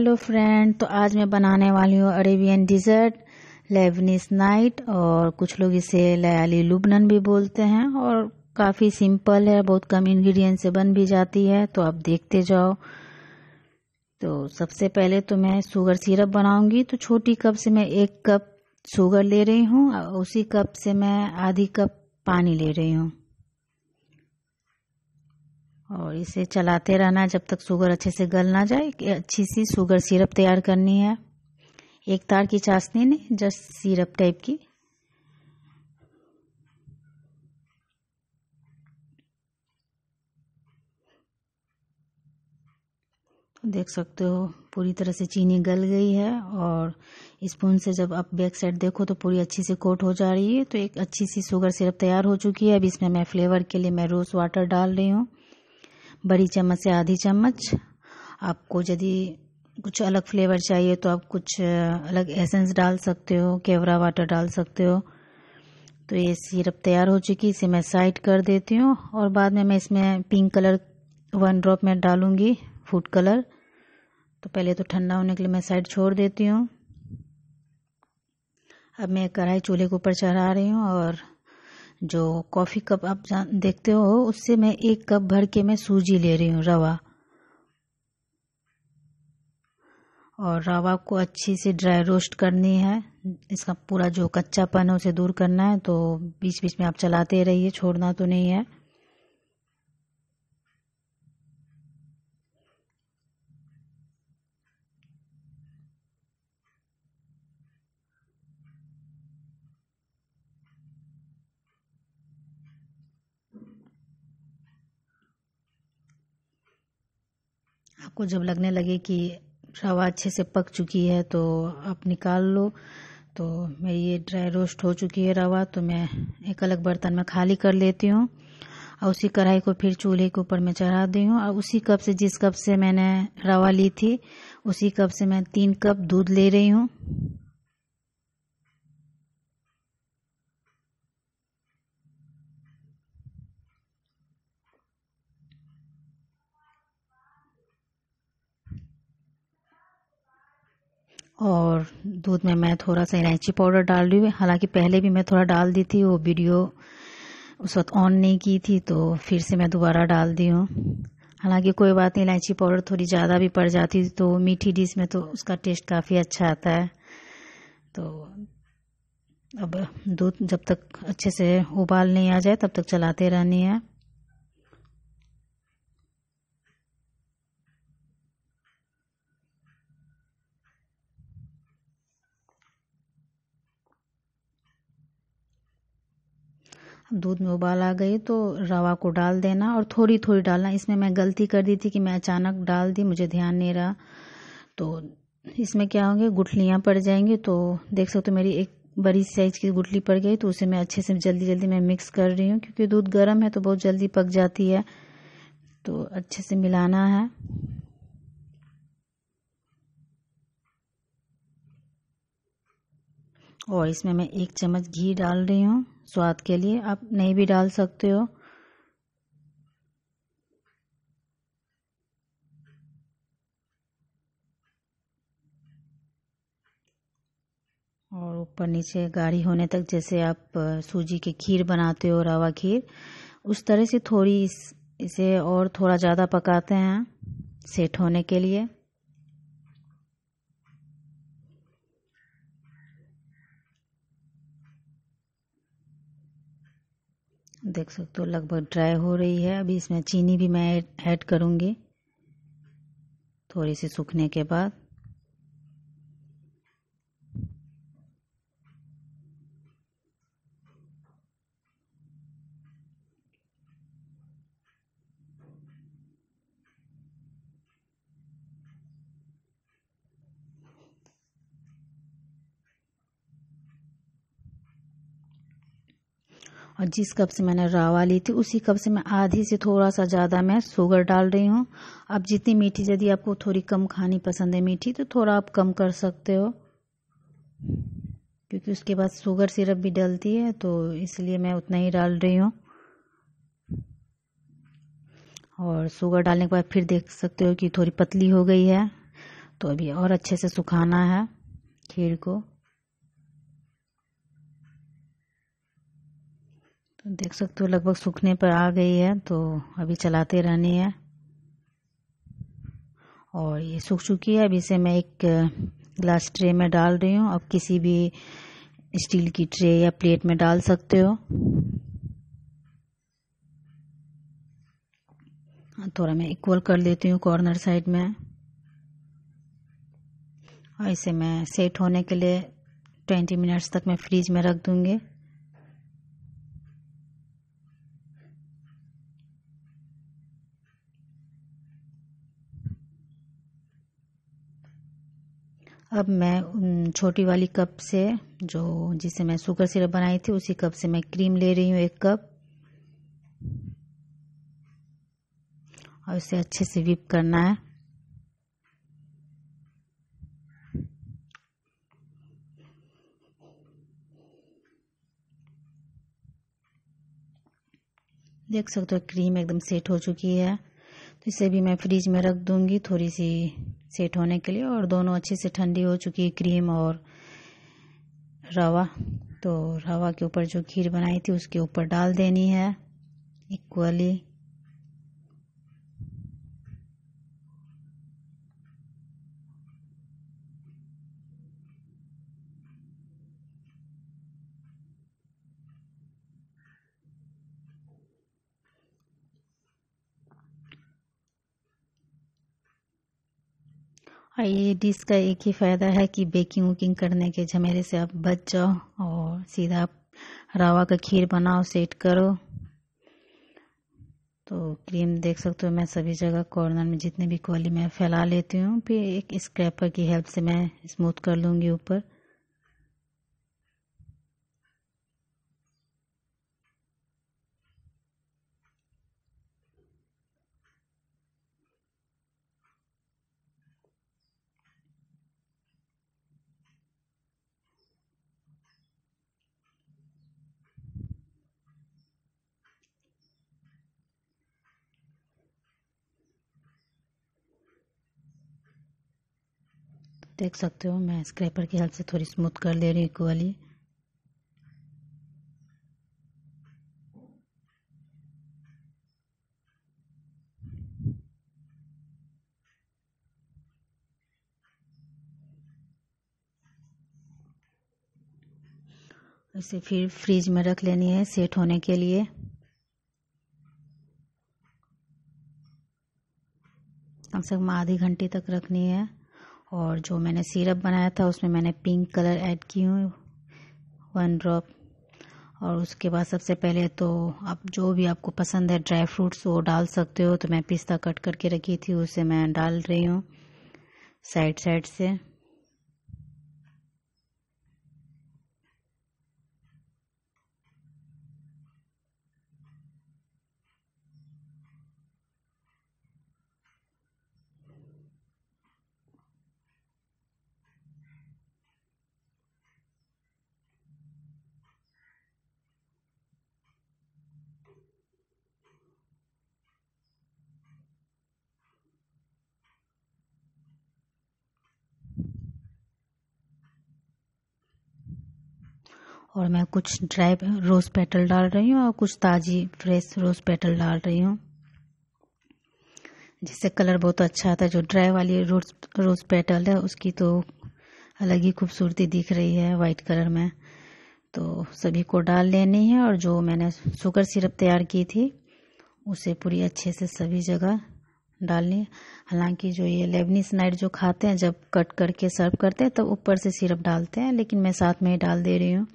hello friend तो आज मैं बनाने वाली हूँ अरेबियन डिज़र्ट लेबनीस नाइट और कुछ लोग इसे लयाली लुबनन भी बोलते हैं और काफ़ी सिंपल है बहुत कम इंग्रेडिएंट से बन भी जाती है तो आप देखते जाओ तो सबसे पहले तो मैं शुगर सिरप बनाऊंगी तो छोटी कप से मैं एक कप शुगर ले रही हूँ उसी कप से मैं आधी कप पानी ले रही हूँ और इसे चलाते रहना जब तक शुगर अच्छे से गल ना जाए अच्छी सी शुगर सिरप तैयार करनी है एक तार की चाशनी ने जस्ट सिरप टाइप की देख सकते हो पूरी तरह से चीनी गल गई है और स्पून से जब आप बैक साइड देखो तो पूरी अच्छी सी कोट हो जा रही है तो एक अच्छी सी शुगर सिरप तैयार हो चुकी है अब इसमें मैं फ्लेवर के लिए मैं रोज़ वाटर डाल रही हूँ बड़ी चम्मच से आधी चम्मच आपको यदि कुछ अलग फ्लेवर चाहिए तो आप कुछ अलग एसेंस डाल सकते हो केवरा वाटर डाल सकते हो तो ये सिरप तैयार हो चुकी इसे मैं साइड कर देती हूँ और बाद में मैं इसमें पिंक कलर वन ड्रॉप में डालूँगी फूड कलर तो पहले तो ठंडा होने के लिए मैं साइड छोड़ देती हूँ अब मैं कढ़ाई चूल्हे के ऊपर चढ़ा रही हूँ और जो कॉफ़ी कप आप जान देखते हो उससे मैं एक कप भर के मैं सूजी ले रही हूँ रवा और रवा को अच्छे से ड्राई रोस्ट करनी है इसका पूरा जो कच्चापन है उसे दूर करना है तो बीच बीच में आप चलाते रहिए छोड़ना तो नहीं है आपको जब लगने लगे कि रवा अच्छे से पक चुकी है तो आप निकाल लो तो मेरी ये ड्राई रोस्ट हो चुकी है रवा तो मैं एक अलग बर्तन में खाली कर लेती हूँ और उसी कढ़ाई को फिर चूल्हे के ऊपर मैं चढ़ा दी हूँ और उसी कप से जिस कप से मैंने रवा ली थी उसी कप से मैं तीन कप दूध ले रही हूँ और दूध में मैं थोड़ा सा इलायची पाउडर डाल रही हूँ हालांकि पहले भी मैं थोड़ा डाल दी थी वो वीडियो उस वक्त ऑन नहीं की थी तो फिर से मैं दोबारा डाल दी हूँ हालांकि कोई बात नहीं इलायची पाउडर थोड़ी ज़्यादा भी पड़ जाती तो मीठी डिश में तो उसका टेस्ट काफ़ी अच्छा आता है तो अब दूध जब तक अच्छे से उबाल नहीं आ जाए तब तक चलाते रहनी है दूध में उबाल आ गई तो रवा को डाल देना और थोड़ी थोड़ी डालना इसमें मैं गलती कर दी थी कि मैं अचानक डाल दी मुझे ध्यान नहीं रहा तो इसमें क्या होंगे गुठलियाँ पड़ जाएंगी तो देख सकते हो मेरी एक बड़ी साइज की गुठली पड़ गई तो उसे मैं अच्छे से जल्दी जल्दी मैं मिक्स कर रही हूँ क्योंकि दूध गर्म है तो बहुत जल्दी पक जाती है तो अच्छे से मिलाना है और इसमें मैं एक चम्मच घी डाल रही हूँ स्वाद के लिए आप नहीं भी डाल सकते हो और ऊपर नीचे गाढ़ी होने तक जैसे आप सूजी के खीर बनाते हो रवा खीर उस तरह से थोड़ी इस, इसे और थोड़ा ज़्यादा पकाते हैं सेट होने के लिए देख सकते हो लगभग ड्राई हो रही है अभी इसमें चीनी भी मैं ऐड करूँगी थोड़ी सी सूखने के बाद और जिस कप से मैंने रावा ली थी उसी कप से मैं आधी से थोड़ा सा ज़्यादा मैं शुगर डाल रही हूँ अब जितनी मीठी यदि आपको थोड़ी कम खानी पसंद है मीठी तो थोड़ा आप कम कर सकते हो क्योंकि उसके बाद शुगर सिरप भी डलती है तो इसलिए मैं उतना ही डाल रही हूँ और शुगर डालने के बाद फिर देख सकते हो कि थोड़ी पतली हो गई है तो अभी और अच्छे से सुखाना है खीर को तो देख सकते हो लगभग सूखने पर आ गई है तो अभी चलाते रहनी है और ये सूख चुकी है अभी इसे मैं एक ग्लास ट्रे में डाल रही हूँ अब किसी भी स्टील की ट्रे या प्लेट में डाल सकते हो थोड़ा मैं इक्वल कर लेती हूँ कॉर्नर साइड में और इसे मैं सेट होने के लिए ट्वेंटी मिनट्स तक मैं फ्रीज में रख दूँगी अब मैं छोटी वाली कप से जो जिसे मैं शुगर सिरप बनाई थी उसी कप से मैं क्रीम ले रही हूँ एक कप और इसे अच्छे से विप करना है देख सकते हो क्रीम एकदम सेट हो चुकी है तो इसे भी मैं फ्रिज में रख दूँगी थोड़ी सी सेट होने के लिए और दोनों अच्छे से ठंडी हो चुकी है क्रीम और रवा तो रवा के ऊपर जो खीर बनाई थी उसके ऊपर डाल देनी है इक्वली और ये डिश का एक ही फ़ायदा है कि बेकिंग उकिंग करने के झमेले से आप बच जाओ और सीधा रावा का खीर बनाओ सेट करो तो क्रीम देख सकते हो मैं सभी जगह कॉर्नर में जितने भी क्वाली मैं फैला लेती हूँ फिर एक स्क्रैपर की हेल्प से मैं स्मूथ कर लूँगी ऊपर देख सकते हो मैं स्क्रैपर की हेल्प से थोड़ी स्मूथ कर ले रही हूँ इक्वली इसे फिर फ्रिज में रख लेनी है सेट होने के लिए कम से कम आधे घंटे तक रखनी है और जो मैंने सिरप बनाया था उसमें मैंने पिंक कलर ऐड की हूँ वन ड्रॉप और उसके बाद सबसे पहले तो आप जो भी आपको पसंद है ड्राई फ्रूट्स वो डाल सकते हो तो मैं पिस्ता कट करके रखी थी उसे मैं डाल रही हूँ साइड साइड से और मैं कुछ ड्राई रोज़ पेटल डाल रही हूँ और कुछ ताज़ी फ्रेश रोज़ पेटल डाल रही हूँ जिससे कलर बहुत अच्छा आता है जो ड्राई वाली रोज रोज़ पेटल है उसकी तो अलग ही खूबसूरती दिख रही है वाइट कलर में तो सभी को डाल लेनी है और जो मैंने शुगर सिरप तैयार की थी उसे पूरी अच्छे से सभी जगह डालनी हालांकि जो ये लेबनी स्नाइड जो खाते हैं जब कट करके सर्व करते हैं तब तो ऊपर से सिरप डालते हैं लेकिन मैं साथ में ही डाल दे रही हूँ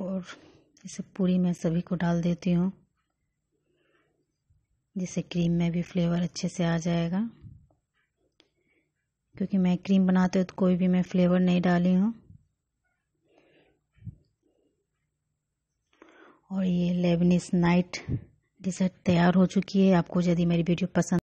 और इसे पूरी मैं सभी को डाल देती हूँ जिससे क्रीम में भी फ्लेवर अच्छे से आ जाएगा क्योंकि मैं क्रीम बनाते हुए तो कोई भी मैं फ्लेवर नहीं डाली हूँ और ये लेबनिस नाइट डिज़र्ट तैयार हो चुकी है आपको यदि मेरी वीडियो पसंद